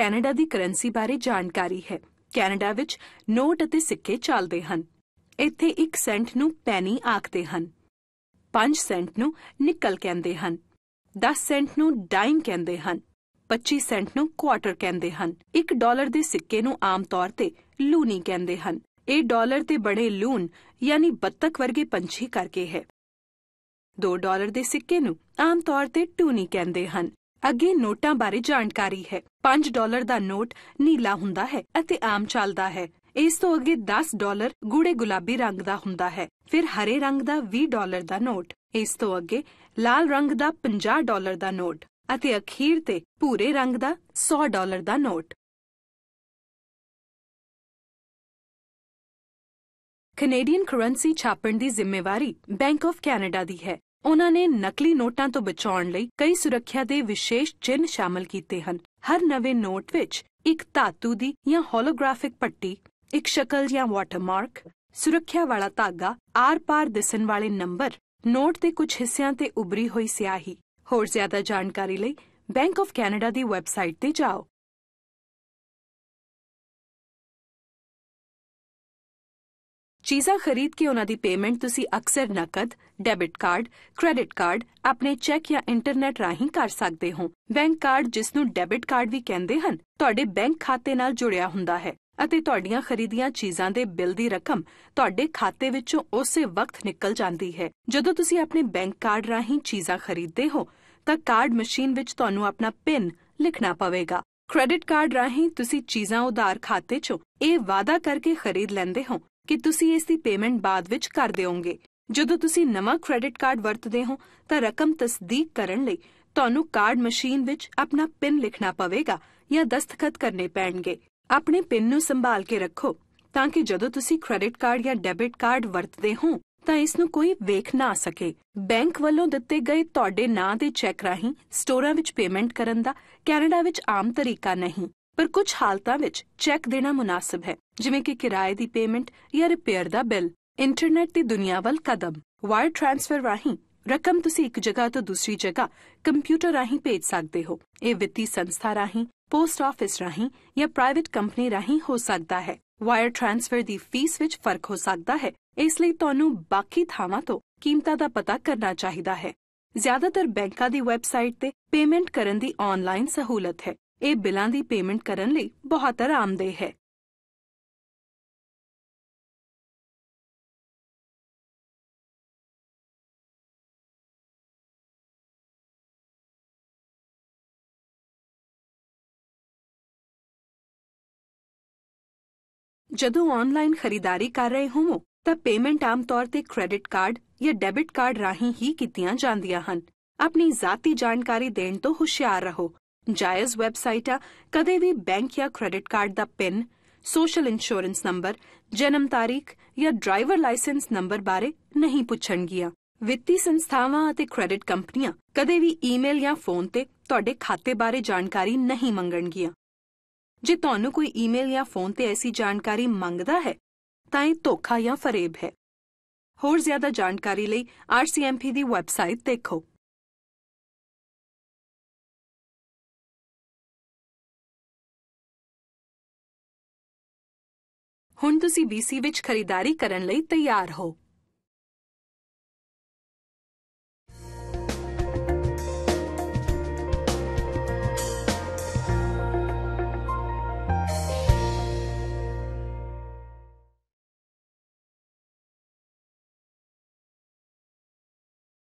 Canada ਦੀ currency ਬਾਰੇ ਜਾਣਕਾਰੀ ਹੈ ਕੈਨੇਡਾ ਵਿੱਚ ਨੋਟ ਅਤੇ ਸਿੱਕੇ ਚੱਲਦੇ ਹਨ ਇੱਥੇ 1 ਸੈਂਟ ਨੂੰ ਪੈਨੀ ਆਖਦੇ ਹਨ 5 ਸੈਂਟ ਨੂੰ ਨਿਕਲ ਕਹਿੰਦੇ ਹਨ 10 ਸੈਂਟ ਨੂੰ ਡਾਈਮ ਕਹਿੰਦੇ ਹਨ 25 ਸੈਂਟ ਨੂੰ ਕੁਆਟਰ ਕਹਿੰਦੇ ਹਨ 1 ਡਾਲਰ ਦੇ ਸਿੱਕੇ ਨੂੰ ਆਮ ਤੌਰ ਤੇ ਲੂਨੀ ਕਹਿੰਦੇ ਹਨ ਇਹ ਡਾਲਰ ਤੇ ਬੜੇ ਲੂਨ ਯਾਨੀ ਬੱਤਖ ਵਰਗੇ ਪੰਛੀ ਕਰਕੇ ਹੈ 2 ਡਾਲਰ ਦੇ ਸਿੱਕੇ ਨੂੰ ਆਮ ਤੌਰ ਤੇ ਟੂਨੀ ਕਹਿੰਦੇ ਹਨ ਅੱਗੇ ਨੋਟਾਂ ਬਾਰੇ ਜਾਣਕਾਰੀ ਹੈ 5 ਡਾਲਰ ਦਾ ਨੋਟ ਨੀਲਾ ਹੁੰਦਾ ਹੈ ਅਤੇ ਆਮ ਚੱਲਦਾ ਹੈ ਇਸ ਤੋਂ ਅੱਗੇ 10 ਡਾਲਰ ਗੂੜੇ ਗੁਲਾਬੀ ਰੰਗ ਦਾ ਹੁੰਦਾ ਹੈ ਫਿਰ ਹਰੇ ਰੰਗ ਦਾ 20 ਡਾਲਰ ਦਾ ਨੋਟ ਇਸ ਤੋਂ ਅੱਗੇ ਲਾਲ ਰੰਗ ਦਾ 50 ਡਾਲਰ ਦਾ ਨੋਟ ਅਤੇ ਅਖੀਰ ਤੇ ਪੂਰੇ ਰੰਗ ਦਾ 100 ਡਾਲਰ ਦਾ ਨੋਟ ਕੈਨੇਡੀਅਨ ਕਰੰਸੀ ਛਾਪਣ ਦੀ ਜ਼ਿੰਮੇਵਾਰੀ ਬੈਂਕ ਆਫ ਕੈਨੇਡਾ ਦੀ ਹੈ ਉਹਨਾਂ ਨੇ ਨਕਲੀ ਨੋਟਾਂ ਤੋਂ ਬਚਾਉਣ ਲਈ ਕਈ ਸੁਰੱਖਿਆ ਦੇ ਵਿਸ਼ੇਸ਼ ਚਿੰਨ੍ਹ ਸ਼ਾਮਲ ਕੀਤੇ ਹਨ ਹਰ ਨਵੇਂ ਨੋਟ ਵਿੱਚ ਇੱਕ ਧਾਤੂ ਦੀ ਜਾਂ ਹੋਲੋਗ੍ਰਾਫਿਕ ਪੱਟੀ ਇੱਕ ਸ਼ਕਲ ਜਾਂ ਵਾਟਰਮਾਰਕ ਸੁਰੱਖਿਆ ਵਾਲਾ ਧਾਗਾ ਆਰ-ਪਾਰ ਦਿਸਣ ਵਾਲੇ ਨੰਬਰ ਨੋਟ ਦੇ ਕੁਝ ਹਿੱਸਿਆਂ ਤੇ ਉਬਰੀ ਹੋਈ ਸਿਆਹੀ ਹੋਰ ਜ਼ਿਆਦਾ ਜਾਣਕਾਰੀ ਲਈ ਬੈਂਕ ਆਫ ਕੈਨੇਡਾ ਦੀ ਵੈਬਸਾਈਟ ਤੇ ਜਾਓ ਚੀਜ਼ਾਂ ਖਰੀਦ ਕੇ ਉਹਨਾਂ ਦੀ ਪੇਮੈਂਟ ਤੁਸੀਂ ਅਕਸਰ ਨਕਦ ਡੈਬਿਟ ਕਾਰਡ ਕ੍ਰੈਡਿਟ ਕਾਰਡ ਆਪਣੇ ਚੈੱਕ ਜਾਂ ਇੰਟਰਨੈਟ ਰਾਹੀਂ ਕਰ ਸਕਦੇ ਹੋ ਬੈਂਕ ਕਾਰਡ ਜਿਸ ਨੂੰ ਡੈਬਿਟ ਕਾਰਡ ਵੀ ਕਹਿੰਦੇ ਹਨ ਤੁਹਾਡੇ ਬੈਂਕ ਖਾਤੇ ਨਾਲ ਜੁੜਿਆ ਹੁੰਦਾ ਹੈ ਅਤੇ ਤੁਹਾਡੀਆਂ ਖਰੀਦੀਆਂ ਚੀਜ਼ਾਂ ਦੇ ਬਿੱਲ ਦੀ ਰਕਮ ਤੁਹਾਡੇ ਖਾਤੇ ਵਿੱਚੋਂ ਉਸੇ ਵਕਤ ਨਿਕਲ ਜਾਂਦੀ ਹੈ ਜਦੋਂ ਤੁਸੀਂ ਆਪਣੇ ਬੈਂਕ ਕਾਰਡ ਰਾਹੀਂ ਚੀਜ਼ਾਂ ਖਰੀਦਦੇ ਹੋ ਤਾਂ ਕਾਰਡ ਮਸ਼ੀਨ ਵਿੱਚ ਤੁਹਾਨੂੰ ਆਪਣਾ ਪਿਨ ਲਿਖਣਾ ਪਵੇਗਾ ਕ੍ਰੈਡਿਟ ਕਾਰਡ ਰਾਹੀਂ ਤੁਸੀਂ ਚੀਜ਼ਾਂ ਉਧਾਰ ਖਾਤੇ 'ਚੋਂ ਇਹ ਵਾਅਦਾ ਕਰਕੇ ਖਰੀਦ ਲੈਂਦੇ ਹੋ ਕਿ ਤੁਸੀਂ ਇਸ ਦੀ ਪੇਮੈਂਟ ਬਾਅਦ ਵਿੱਚ ਕਰ ਦਿਓਗੇ ਜਦੋਂ ਤੁਸੀਂ ਨਵਾਂ ਕ੍ਰੈਡਿਟ ਕਾਰਡ ਵਰਤਦੇ ਹੋ ਤਾਂ ਰਕਮ ਤਸਦੀਕ ਕਰਨ ਲਈ ਤੁਹਾਨੂੰ ਕਾਰਡ ਮਸ਼ੀਨ ਵਿੱਚ ਆਪਣਾ ਪਿਨ ਲਿਖਣਾ ਪਵੇਗਾ ਜਾਂ ਦਸਤਖਤ ਕਰਨੇ ਪੈਣਗੇ ਆਪਣੇ ਪਿਨ ਨੂੰ ਸੰਭਾਲ ਕੇ ਰੱਖੋ ਤਾਂ ਕਿ ਜਦੋਂ ਤੁਸੀਂ ਕ੍ਰੈਡਿਟ ਕਾਰਡ ਜਾਂ ਡੈਬਿਟ ਕਾਰਡ ਵਰਤਦੇ ਹੋ ਤਾਂ ਇਸ ਨੂੰ ਕੋਈ ਵੇਖ ਨਾ ਸਕੇ ਬੈਂਕ ਵੱਲੋਂ ਦਿੱਤੇ ਗਏ ਤੁਹਾਡੇ ਨਾਂ ਦੇ ਚੈੱਕ ਰਾਹੀਂ ਸਟੋਰਾਂ ਵਿੱਚ ਪੇਮੈਂਟ ਕਰਨ ਦਾ ਕੈਨੇਡਾ ਵਿੱਚ ਆਮ ਤਰੀਕਾ ਨਹੀਂ ਪਰ ਕੁਝ ਹਾਲਤਾਂ ਵਿੱਚ ਚੈੱਕ ਦੇਣਾ ਮੁਨਾਸਬ ਹੈ ਜਿਵੇਂ ਕਿ ਕਿਰਾਏ ਦੀ ਪੇਮੈਂਟ ਜਾਂ ਰਿਪੇਅਰ ਦਾ ਬਿੱਲ ਇੰਟਰਨੈਟ ਦੀ ਦੁਨੀਆ ਵੱਲ ਕਦਮ ਵਾਇਰ ਟ੍ਰਾਂਸਫਰ ਰਾਹੀਂ ਰਕਮ ਤੁਸੀਂ ਇੱਕ ਜਗ੍ਹਾ ਤੋਂ ਦੂਸਰੀ ਜਗ੍ਹਾ ਕੰਪਿਊਟਰ ਰਾਹੀਂ ਭੇਜ ਸਕਦੇ ਹੋ ਇਹ ਵਿੱਤੀ ਸੰਸਥਾ ਰਾਹੀਂ ਪੋਸਟ ਆਫਿਸ ਰਾਹੀਂ ਜਾਂ ਪ੍ਰਾਈਵੇਟ ਕੰਪਨੀ ਰਾਹੀਂ ਹੋ ਸਕਦਾ ਹੈ ਵਾਇਰ ਟ੍ਰਾਂਸਫਰ ਦੀ ਫੀਸ ਵਿੱਚ ਫਰਕ ਹੋ ਸਕਦਾ ਹੈ ਇਸ ਲਈ ਤੁਹਾਨੂੰ ਬਾਕੀ ਥਾਵਾਂ ਤੋਂ ਕੀਮਤਾਂ ਦਾ ਪਤਾ ਕਰਨਾ ਚਾਹੀਦਾ ਹੈ ਜ਼ਿਆਦਾਤਰ ਬੈਂਕਾਂ ਦੀ ਵੈਬਸਾਈਟ ਤੇ ਪੇਮੈਂਟ ਕਰਨ ਦੀ ਆਨਲਾਈਨ ਸਹੂਲਤ ਹੈ ਇਹ ਬਿੱਲਾਂ ਦੀ ਪੇਮੈਂਟ ਕਰਨ ਲਈ ਬਹੁਤ ਆਰਾਮਦੇਹ ਹੈ ਜਦੋਂ ਆਨਲਾਈਨ ਖਰੀਦਾਰੀ ਕਰ ਰਹੇ ਹੋਵੋ ਤਾਂ ਪੇਮੈਂਟ ਆਮ ਤੌਰ ਤੇ ਕ੍ਰੈਡਿਟ ਕਾਰਡ ਜਾਂ ਡੈਬਿਟ ਕਾਰਡ ਰਾਹੀਂ ਹੀ ਕੀਤੀਆਂ ਜਾਂਦੀਆਂ ਹਨ ਆਪਣੀ ذاتی ਜਾਣਕਾਰੀ ਦੇਣ ਤੋਂ ਹੁਸ਼ਿਆਰ ਰਹੋ ਜਾਇਜ਼ ਵੈਬਸਾਈਟਾਂ ਕਦੇ ਵੀ ਬੈਂਕ ਜਾਂ ਕ੍ਰੈਡਿਟ ਕਾਰਡ ਦਾ ਪਿਨ ਸੋਸ਼ਲ ਇੰਸ਼ੋਰੈਂਸ ਨੰਬਰ ਜਨਮ ਤਾਰੀਖ ਜਾਂ ਡਰਾਈਵਰ ਲਾਇਸੈਂਸ ਨੰਬਰ ਬਾਰੇ ਨਹੀਂ ਪੁੱਛਣਗੀਆਂ ਵਿੱਤੀ ਸੰਸਥਾਵਾਂ ਅਤੇ ਕ੍ਰੈਡਿਟ ਕੰਪਨੀਆਂ ਕਦੇ ਵੀ ਈਮੇਲ ਜਾਂ ਫੋਨ ਤੇ ਤੁਹਾਡੇ ਖਾਤੇ ਬਾਰੇ ਜਾਣਕਾਰੀ ਨਹੀਂ ਮੰਗਣਗੀਆਂ ਜੇ ਤੁਹਾਨੂੰ ਕੋਈ ਈਮੇਲ ਜਾਂ ਫੋਨ ਤੇ ਐਸੀ ਜਾਣਕਾਰੀ ਮੰਗਦਾ ਹੈ ਤਾਂ ਇਹ ਧੋਖਾ ਜਾਂ ਫਰੇਬ ਹੈ ਹੋਰ ਜ਼ਿਆਦਾ ਜਾਣਕਾਰੀ ਲਈ ਆਰਸੀਐਮਪੀ ਦੀ ਵੈਬਸਾਈਟ ਦੇਖੋ ਹੁਣ ਤੁਸੀਂ BC ਵਿੱਚ ਖਰੀਦਦਾਰੀ ਕਰਨ ਲਈ ਤਿਆਰ ਹੋ